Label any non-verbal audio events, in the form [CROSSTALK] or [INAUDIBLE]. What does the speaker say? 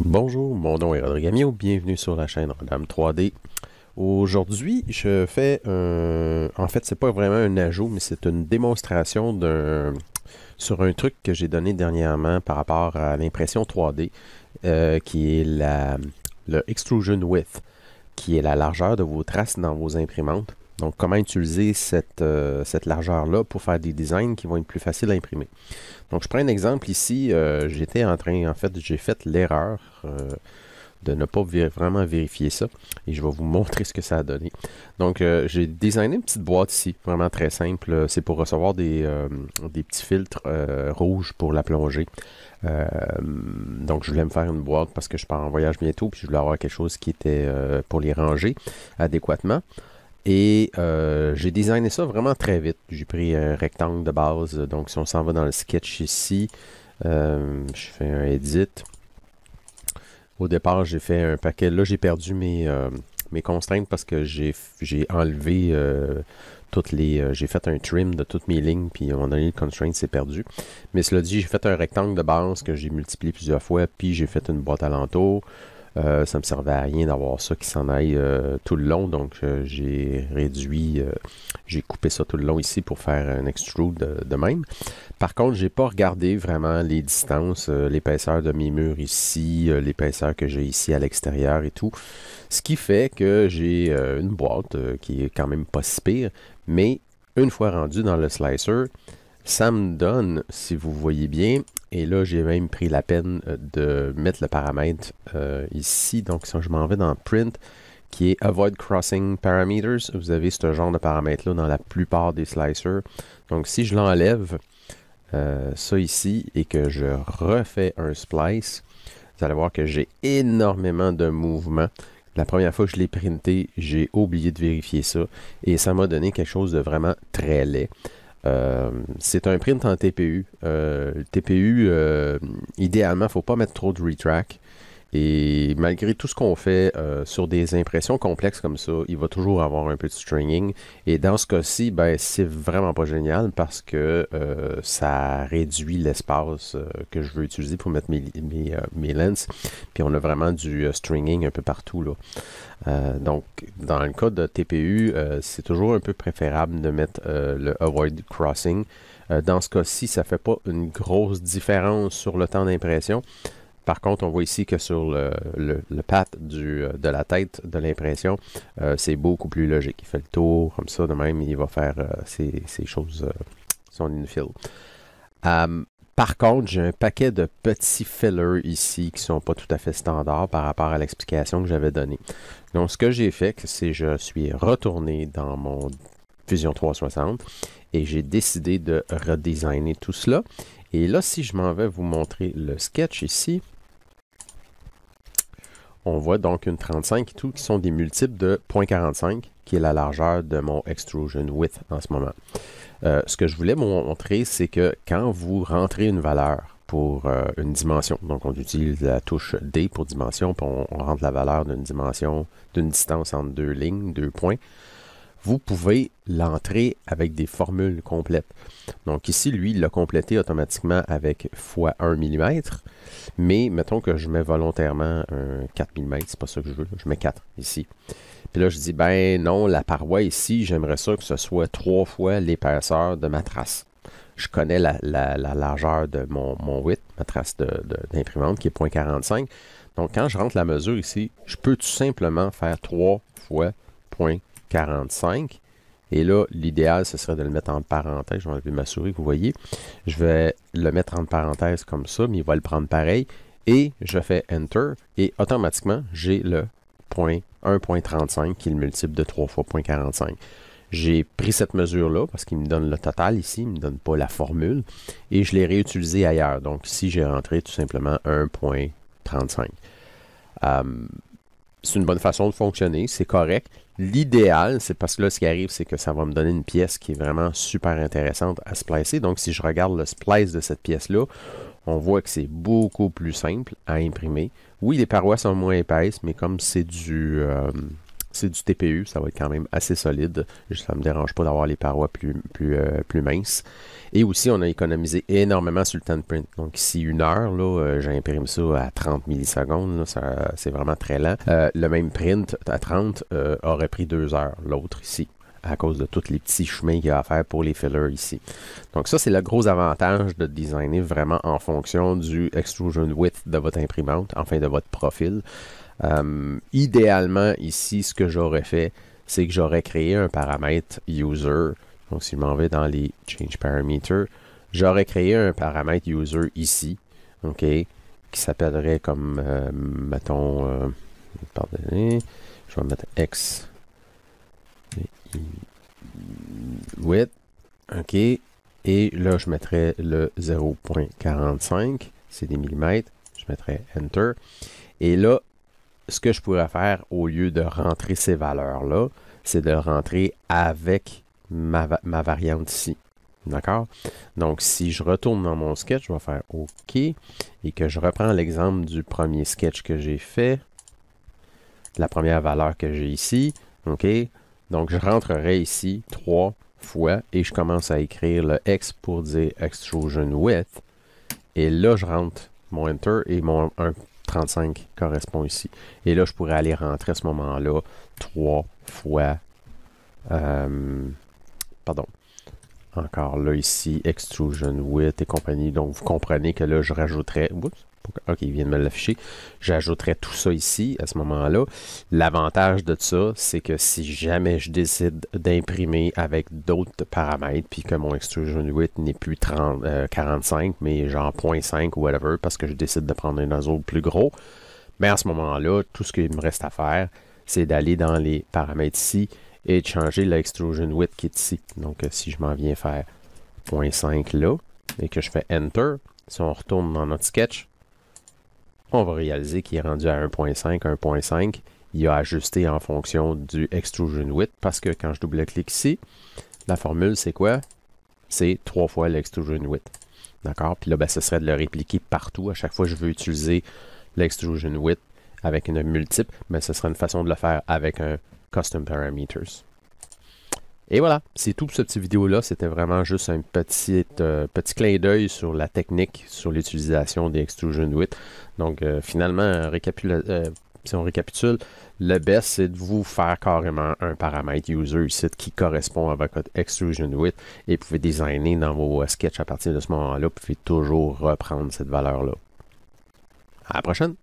Bonjour, mon nom est Rodrigo bienvenue sur la chaîne Rodame 3D. Aujourd'hui, je fais un... En fait, c'est pas vraiment un ajout, mais c'est une démonstration d'un... sur un truc que j'ai donné dernièrement par rapport à l'impression 3D, euh, qui est le Extrusion Width, qui est la largeur de vos traces dans vos imprimantes. Donc, comment utiliser euh, cette, largeur-là pour faire des designs qui vont être plus faciles à imprimer. Donc, je prends un exemple ici. Euh, j'étais en train, en fait, j'ai fait l'erreur euh, de ne pas vraiment vérifier ça. Et je vais vous montrer [LAUGHS] ce que ça a donné. Donc, j'ai designé une petite boîte ici, vraiment très simple. C'est pour recevoir des, petits filtres rouges pour la plongée. donc, je voulais me faire une boîte parce que je pars en voyage bientôt, puis je voulais avoir quelque chose qui était pour les ranger adéquatement. Et euh, j'ai designé ça vraiment très vite. J'ai pris un rectangle de base. Donc, si on s'en va dans le sketch ici, euh, je fais un edit. Au départ, j'ai fait un paquet. Là, j'ai perdu mes, euh, mes contraintes parce que j'ai enlevé toutes les. j'ai fait un trim de toutes mes lignes, puis à un moment donné, le constraint s'est perdu. Mais cela dit, j'ai fait un rectangle de base que j'ai multiplié plusieurs fois, puis j'ai fait une boîte alentour. Ça euh, ça me servait à rien d'avoir ça qui s'en aille euh, tout le long. Donc, euh, j'ai réduit, j'ai coupé ça tout le long ici pour faire un extrude de, même. Par contre, j'ai pas regardé vraiment les distances, l'épaisseur de mes murs ici, l'épaisseur que j'ai ici à l'extérieur et tout. Ce qui fait que j'ai une boîte qui est quand même pas si pire, mais une fois rendu dans le slicer, ça me donne, si vous voyez bien, et là j'ai même pris la peine euh, de mettre le paramètre euh, ici, donc si je m'en vais dans Print, qui est Avoid Crossing Parameters, vous avez ce genre de paramètre-là dans la plupart des slicers. Donc si je l'enlève, euh, ça ici, et que je refais un splice, vous allez voir que j'ai énormément de mouvements. La première fois que je l'ai printé, j'ai oublié de vérifier ça et ça m'a donné quelque chose de vraiment très laid. Euh, c'est un print en TPU. Euh, TPU, euh, idéalement, il ne faut pas mettre trop de retrack. Et malgré tout ce qu'on fait euh, sur des impressions complexes comme ça, il va toujours avoir un peu de stringing. Et dans ce cas-ci, ben, c'est vraiment pas génial parce que euh, ça réduit l'espace euh, que je veux utiliser pour mettre mes, mes, lens. Puis on a vraiment du stringing un peu partout. Là. donc, dans le cas de TPU, c'est toujours un peu préférable de mettre le Avoid Crossing. dans ce cas-ci, ça fait pas une grosse différence sur le temps d'impression. Par contre, on voit ici que sur le, le, du, euh, de la tête de l'impression, euh, c'est beaucoup plus logique. Il fait le tour comme ça, de même, il va faire euh, ses, choses, son infill. Hum, par contre, j'ai un paquet de petits fillers ici qui ne sont pas tout à fait standards par rapport à l'explication que j'avais donnée. Donc, ce que j'ai fait, c'est que je suis retourné dans mon Fusion 360 et j'ai décidé de redesigner tout cela. Et là, si je m'en vais vous montrer le sketch ici, on voit donc une 35 et tout qui sont des multiples de 0.45, qui est la largeur de mon extrusion width en ce moment. Euh, ce que je voulais montrer, c'est que quand vous rentrez une valeur pour euh, une dimension, donc on utilise la touche D pour dimension, puis on rentre la valeur d'une dimension, d'une distance entre deux lignes, deux points, vous pouvez l'entrer avec des formules complètes. Donc ici, lui, il l'a complété automatiquement avec x1 mm, mais mettons que je mets volontairement un 4 mm, c'est pas ça que je veux, je mets 4 ici. Puis là, je dis, ben non, la paroi ici, j'aimerais ça que ce soit trois fois l'épaisseur de ma trace. Je connais la, largeur de mon, 8, ma trace d'imprimante, qui est 0.45. Donc, quand je rentre la mesure ici, je peux tout simplement faire 3 fois 0.45. 45. Et là, l'idéal, ce serait de le mettre en parenthèse. Je vais enlever ma souris, vous voyez. Je vais le mettre en parenthèse comme ça, mais il va le prendre pareil. Et je fais Enter et automatiquement, j'ai le point 1.35 qui est le multiple de 3 fois 0.45. J'ai pris cette mesure-là parce qu'il me donne le total ici, il ne me donne pas la formule, et je l'ai réutilisé ailleurs. Donc si j'ai rentré tout simplement 1.35 c'est une bonne façon de fonctionner, c'est correct. L'idéal, c'est parce que là, ce qui arrive, c'est que ça va me donner une pièce qui est vraiment super intéressante à splicer. Donc, si je regarde le splice de cette pièce-là, on voit que c'est beaucoup plus simple à imprimer. Oui, les parois sont moins épaisses, mais comme c'est du... Euh, c'est du TPU, ça va être quand même assez solide. Ça ne me dérange pas d'avoir les parois plus, euh, plus, minces. Et aussi, on a économisé énormément sur le temps de print. Donc ici, une heure, là, euh, j'imprime ça à 30 millisecondes. c'est vraiment très lent. Euh, le même print à 30 aurait pris deux heures, l'autre ici à cause de tous les petits chemins qu'il y a à faire pour les fillers ici. Donc ça, c'est le gros avantage de designer vraiment en fonction du extrusion width de votre imprimante, enfin de votre profil. Euh, idéalement, ici, ce que j'aurais fait, c'est que j'aurais créé un paramètre user. Donc si je m'en vais dans les change parameter, j'aurais créé un paramètre user ici, OK, qui s'appellerait comme, euh, mettons, euh, pardonnez, je vais mettre X 8, OK. Et là, je mettrais le 0.45. C'est des millimètres. Je mettrai Enter. Et là, ce que je pourrais faire au lieu de rentrer ces valeurs-là, c'est de rentrer avec ma, ma variante ici. D'accord? Donc, si je retourne dans mon sketch, je vais faire OK et que je reprends l'exemple du premier sketch que j'ai fait, la première valeur que j'ai ici, OK? Donc, je rentrerai ici trois fois et je commence à écrire le X pour dire Extrusion Width. Et là, je rentre mon Enter et mon 1.35 correspond ici. Et là, je pourrais aller rentrer à ce moment-là trois fois. Euh, pardon. Encore là, ici, Extrusion Width et compagnie. Donc, vous comprenez que là, je rajouterai... OK, il vient de me l'afficher. J'ajouterai tout ça ici à ce moment-là. L'avantage de ça, c'est que si jamais je décide d'imprimer avec d'autres paramètres, puis que mon extrusion width n'est plus 30, 45, euh, mais genre 0.5 ou whatever, parce que je décide de prendre un oiseau plus gros, mais ben, à ce moment-là, tout ce qu'il me reste à faire, c'est d'aller dans les paramètres ici et de changer l'extrusion width qui est ici. Donc, euh, si je m'en viens faire 0.5 là et que je fais Enter, si on retourne dans notre sketch, on va réaliser qu'il est rendu à 1.5, 1.5. Il a ajusté en fonction du extrusion width parce que quand je double-clique ici, la formule, c'est quoi? C'est 3 fois l'extrusion width. D'accord? Puis là, ben, ce serait de le répliquer partout. À chaque fois je veux utiliser l'extrusion width avec une multiple, mais ce serait une façon de le faire avec un custom parameters. Et voilà, c'est tout pour cette petite vidéo-là. C'était vraiment juste un petit, euh, petit clin d'œil sur la technique, sur l'utilisation des Extrusion 8. Donc euh, finalement, euh, si on récapitule, le best, c'est de vous faire carrément un paramètre user ici qui correspond à votre Extrusion 8 et vous pouvez designer dans vos sketchs à partir de ce moment-là. Vous pouvez toujours reprendre cette valeur-là. À la prochaine!